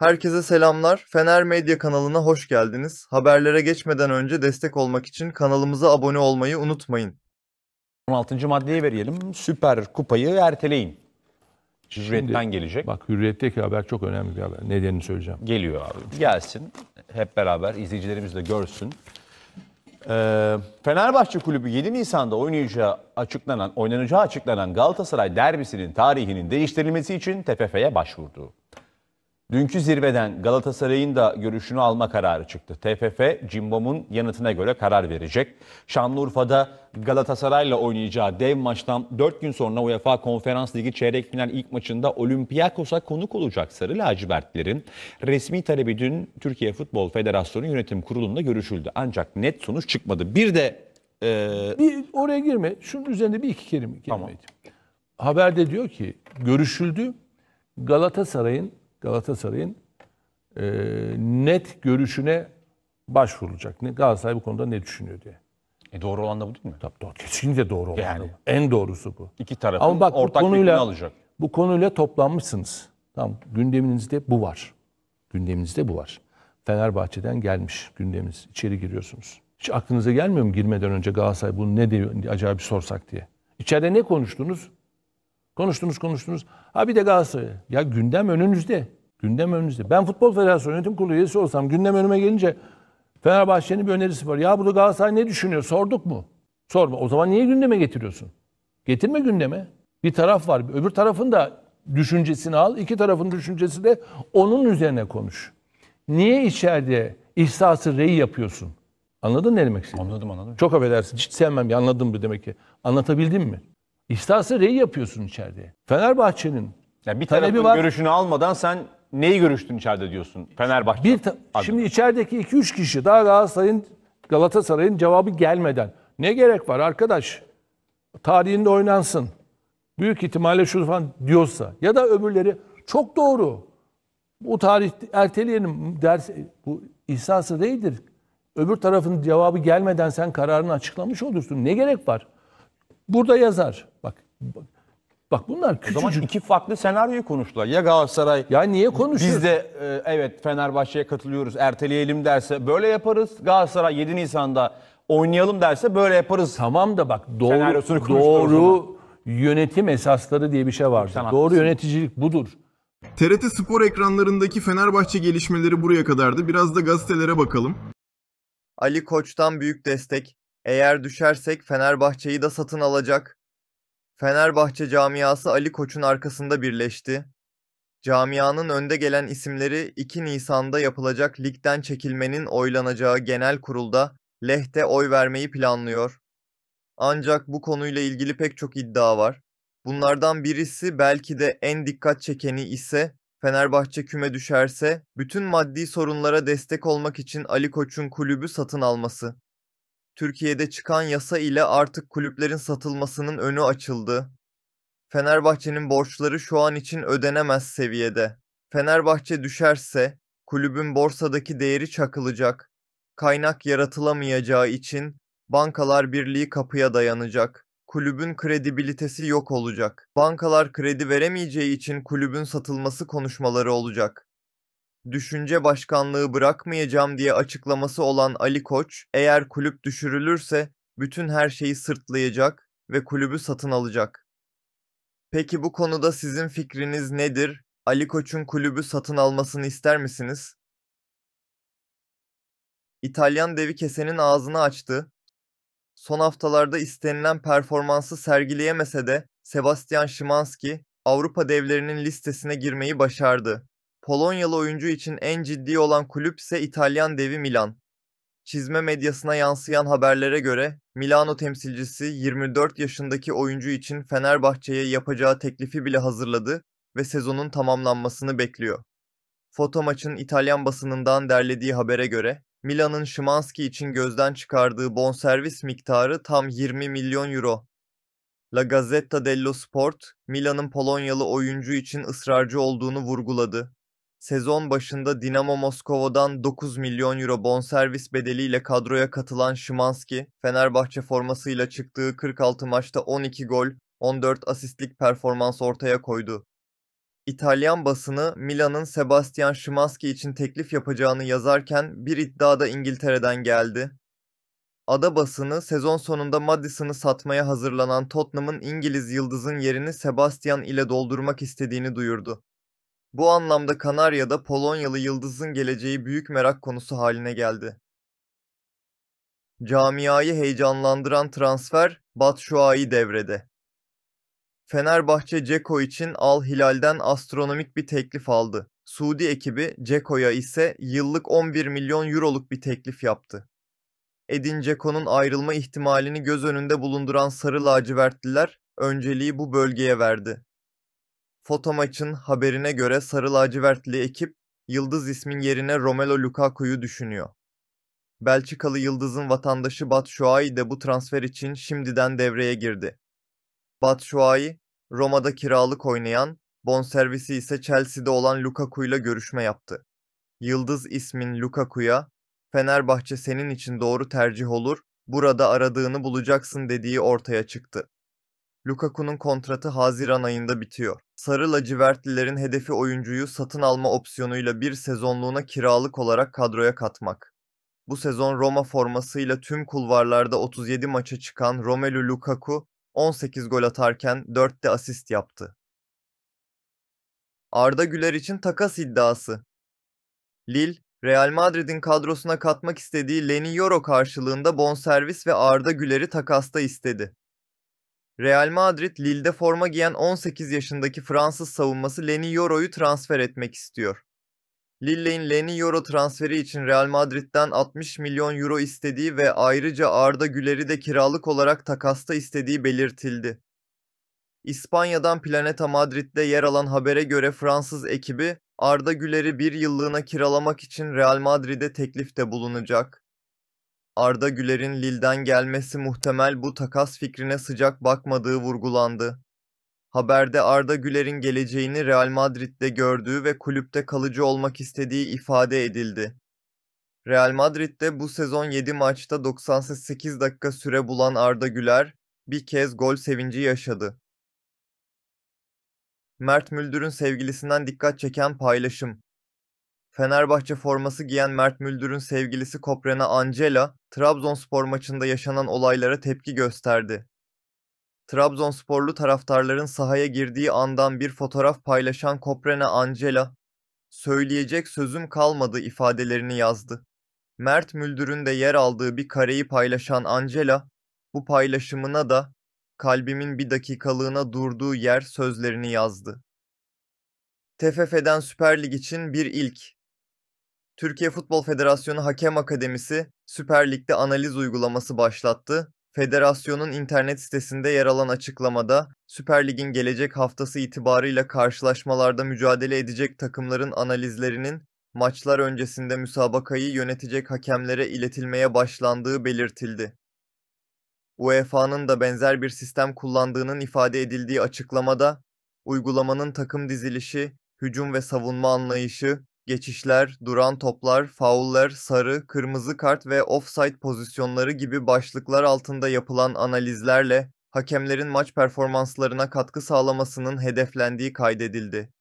Herkese selamlar. Fener Medya kanalına hoş geldiniz. Haberlere geçmeden önce destek olmak için kanalımıza abone olmayı unutmayın. 16. maddeyi verelim. Süper Kupayı erteleyin. Hürriyetten Şimdi, gelecek. Bak hürriyetteki haber çok önemli bir haber. Nedenini söyleyeceğim. Geliyor abi. Gelsin. Hep beraber izleyicilerimiz de görsün. Ee, Fenerbahçe Kulübü 7 Nisan'da oynayacağı açıklanan, oynanacağı açıklanan Galatasaray derbisinin tarihinin değiştirilmesi için TFF'ye başvurdu. Dünkü zirveden Galatasaray'ın da görüşünü alma kararı çıktı. TFF, Cimbom'un yanıtına göre karar verecek. Şanlıurfa'da Galatasaray'la oynayacağı dev maçtan 4 gün sonra UEFA Konferans Ligi çeyrek final ilk maçında Olympiakos'a konuk olacak Sarı Lacivertlerin resmi talebi dün Türkiye Futbol Federasyonu Yönetim Kurulu'nda görüşüldü. Ancak net sonuç çıkmadı. Bir de... E... Bir, oraya girme. Şunun üzerinde bir iki kelime, kelime tamam. Haberde diyor ki görüşüldü. Galatasaray'ın Galatasaray'ın e, net görüşüne başvurulacak. Ne, Galatasaray bu konuda ne düşünüyor diye. E doğru olan da bu değil mi? Tabii doğru. Kesinlikle doğru olan. Yani. Da. En doğrusu bu. İki tarafın Ama bak, ortak konuyla, alacak. Bu konuyla toplanmışsınız. Tamam gündeminizde bu var. Gündeminizde bu var. Fenerbahçe'den gelmiş gündeminiz. İçeri giriyorsunuz. Hiç aklınıza gelmiyor mu girmeden önce Galatasaray bunu ne diyor acaba bir sorsak diye. İçeride ne konuştunuz? Konuştunuz konuştunuz. Ha bir de Galatasaray. Ya gündem önünüzde. Gündem önünüzde. Ben Futbol Federasyonu Yönetim Kurulu üyesi olsam gündem önüme gelince Fenerbahçe'nin bir önerisi var. Ya burada Galatasaray ne düşünüyor? Sorduk mu? Sorma. O zaman niye gündeme getiriyorsun? Getirme gündeme. Bir taraf var. Öbür tarafın da düşüncesini al. İki tarafın düşüncesi de onun üzerine konuş. Niye içeride ihsası rey yapıyorsun? Anladın ne demek istediğimi? Anladım anladım. Çok affedersin. Hiç sevmem ya anladım bu demek ki. Anlatabildim mi? İsterse rey yapıyorsun içeride. Fenerbahçe'nin yani bir talebi var. görüşünü almadan sen neyi görüştün içeride diyorsun Fenerbahçe? Bir adına. şimdi içerideki 2-3 kişi daha Galatasaray'ın Galatasaray'ın cevabı gelmeden ne gerek var arkadaş? Tarihinde oynansın. Büyük ihtimalle şu falan diyorsa ya da öbürleri çok doğru. Bu tarih erteleyelim ders bu ihsası değildir. Öbür tarafın cevabı gelmeden sen kararını açıklamış olursun. Ne gerek var? Burada yazar. Bak bunlar küçücük. O zaman iki farklı senaryoyu konuştular. Ya Galatasaray ya niye konuşuyor? Biz de e, evet Fenerbahçe'ye katılıyoruz. Erteleyelim derse böyle yaparız. Galatasaray 7 Nisan'da oynayalım derse böyle yaparız. Tamam da bak doğru doğru yönetim esasları diye bir şey var. Doğru yöneticilik budur. TRT Spor ekranlarındaki Fenerbahçe gelişmeleri buraya kadardı. Biraz da gazetelere bakalım. Ali Koç'tan büyük destek. Eğer düşersek Fenerbahçe'yi de satın alacak. Fenerbahçe camiası Ali Koç'un arkasında birleşti. Camianın önde gelen isimleri 2 Nisan'da yapılacak ligden çekilmenin oylanacağı genel kurulda lehte oy vermeyi planlıyor. Ancak bu konuyla ilgili pek çok iddia var. Bunlardan birisi belki de en dikkat çekeni ise Fenerbahçe küme düşerse bütün maddi sorunlara destek olmak için Ali Koç'un kulübü satın alması. Türkiye'de çıkan yasa ile artık kulüplerin satılmasının önü açıldı. Fenerbahçe'nin borçları şu an için ödenemez seviyede. Fenerbahçe düşerse kulübün borsadaki değeri çakılacak. Kaynak yaratılamayacağı için Bankalar Birliği kapıya dayanacak. Kulübün kredibilitesi yok olacak. Bankalar kredi veremeyeceği için kulübün satılması konuşmaları olacak düşünce başkanlığı bırakmayacağım diye açıklaması olan Ali Koç, eğer kulüp düşürülürse bütün her şeyi sırtlayacak ve kulübü satın alacak. Peki bu konuda sizin fikriniz nedir? Ali Koç'un kulübü satın almasını ister misiniz? İtalyan devi kesenin ağzını açtı. Son haftalarda istenilen performansı sergileyemese de Sebastian Szymanski Avrupa devlerinin listesine girmeyi başardı. Polonyalı oyuncu için en ciddi olan kulüp ise İtalyan devi Milan. Çizme medyasına yansıyan haberlere göre Milano temsilcisi 24 yaşındaki oyuncu için Fenerbahçe'ye yapacağı teklifi bile hazırladı ve sezonun tamamlanmasını bekliyor. Foto maçın İtalyan basınından derlediği habere göre Milan'ın Şimanski için gözden çıkardığı bonservis miktarı tam 20 milyon euro. La Gazzetta dello Sport, Milan'ın Polonyalı oyuncu için ısrarcı olduğunu vurguladı. Sezon başında Dinamo Moskova'dan 9 milyon euro bonservis bedeliyle kadroya katılan Şimanski, Fenerbahçe formasıyla çıktığı 46 maçta 12 gol, 14 asistlik performans ortaya koydu. İtalyan basını Milan'ın Sebastian Szymanski için teklif yapacağını yazarken bir iddia da İngiltere'den geldi. Ada basını sezon sonunda Madison'ı satmaya hazırlanan Tottenham'ın İngiliz yıldızın yerini Sebastian ile doldurmak istediğini duyurdu. Bu anlamda Kanarya'da Polonyalı yıldızın geleceği büyük merak konusu haline geldi. Camiayı heyecanlandıran transfer Batshuayi devrede. Fenerbahçe Ceko için Al Hilal'den astronomik bir teklif aldı. Suudi ekibi Ceko'ya ise yıllık 11 milyon euroluk bir teklif yaptı. Edin Ceko'nun ayrılma ihtimalini göz önünde bulunduran sarı lacivertliler önceliği bu bölgeye verdi. Fotomaç'ın haberine göre sarı lacivertli ekip Yıldız ismin yerine Romelu Lukaku'yu düşünüyor. Belçikalı Yıldız'ın vatandaşı Batshuayi de bu transfer için şimdiden devreye girdi. Batshuayi, Roma'da kiralık oynayan, bonservisi ise Chelsea'de olan Lukaku'yla görüşme yaptı. Yıldız ismin Lukaku'ya, Fenerbahçe senin için doğru tercih olur, burada aradığını bulacaksın dediği ortaya çıktı. Lukaku'nun kontratı Haziran ayında bitiyor. Sarı lacivertlilerin hedefi oyuncuyu satın alma opsiyonuyla bir sezonluğuna kiralık olarak kadroya katmak. Bu sezon Roma formasıyla tüm kulvarlarda 37 maça çıkan Romelu Lukaku 18 gol atarken 4 de asist yaptı. Arda Güler için takas iddiası. Lille, Real Madrid'in kadrosuna katmak istediği Leni Yoro karşılığında bonservis ve Arda Güler'i takasta istedi. Real Madrid, Lille'de forma giyen 18 yaşındaki Fransız savunması Leni Yoro'yu transfer etmek istiyor. Lille'in Leni Euro transferi için Real Madrid'den 60 milyon euro istediği ve ayrıca Arda Güler'i de kiralık olarak takasta istediği belirtildi. İspanya'dan Planeta Madrid'de yer alan habere göre Fransız ekibi Arda Güler'i bir yıllığına kiralamak için Real Madrid'e teklifte bulunacak. Arda Güler'in Lille'den gelmesi muhtemel bu takas fikrine sıcak bakmadığı vurgulandı. Haberde Arda Güler'in geleceğini Real Madrid'de gördüğü ve kulüpte kalıcı olmak istediği ifade edildi. Real Madrid'de bu sezon 7 maçta 98 dakika süre bulan Arda Güler bir kez gol sevinci yaşadı. Mert Müldür'ün sevgilisinden dikkat çeken paylaşım. Fenerbahçe forması giyen Mert Müldür'ün sevgilisi Koprena Angela, Trabzonspor maçında yaşanan olaylara tepki gösterdi. Trabzonsporlu taraftarların sahaya girdiği andan bir fotoğraf paylaşan Koprena Angela, söyleyecek sözüm kalmadı ifadelerini yazdı. Mert Müldür'ün de yer aldığı bir kareyi paylaşan Angela, bu paylaşımına da kalbimin bir dakikalığına durduğu yer sözlerini yazdı. TFF'den Süper Lig için bir ilk. Türkiye Futbol Federasyonu Hakem Akademisi Süper Lig'de analiz uygulaması başlattı. Federasyonun internet sitesinde yer alan açıklamada Süper Lig'in gelecek haftası itibarıyla karşılaşmalarda mücadele edecek takımların analizlerinin maçlar öncesinde müsabakayı yönetecek hakemlere iletilmeye başlandığı belirtildi. UEFA'nın da benzer bir sistem kullandığının ifade edildiği açıklamada uygulamanın takım dizilişi, hücum ve savunma anlayışı, geçişler, duran toplar, fauller, sarı, kırmızı kart ve offside pozisyonları gibi başlıklar altında yapılan analizlerle hakemlerin maç performanslarına katkı sağlamasının hedeflendiği kaydedildi.